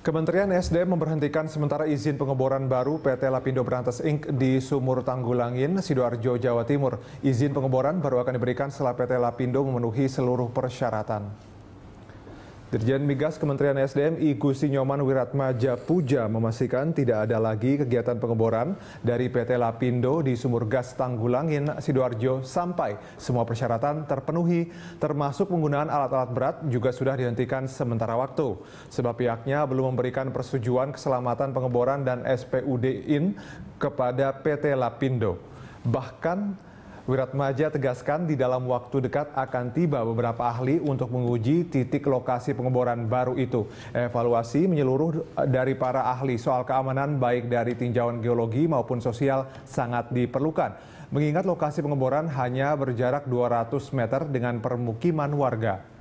Kementerian SDM memberhentikan sementara izin pengeboran baru PT Lapindo Berantas Inc. di Sumur Tanggulangin, Sidoarjo, Jawa Timur. Izin pengeboran baru akan diberikan setelah PT Lapindo memenuhi seluruh persyaratan. Dirjen Migas Kementerian SDM I Gusti Nyoman Wiratmaja Puja memastikan tidak ada lagi kegiatan pengeboran dari PT Lapindo di sumur gas Tanggulangin Sidoarjo sampai semua persyaratan terpenuhi termasuk penggunaan alat-alat berat juga sudah dihentikan sementara waktu. Sebab pihaknya belum memberikan persetujuan keselamatan pengeboran dan SPUD-in kepada PT Lapindo. Bahkan Wiratmaja tegaskan di dalam waktu dekat akan tiba beberapa ahli untuk menguji titik lokasi pengeboran baru itu. Evaluasi menyeluruh dari para ahli soal keamanan baik dari tinjauan geologi maupun sosial sangat diperlukan. Mengingat lokasi pengeboran hanya berjarak 200 meter dengan permukiman warga.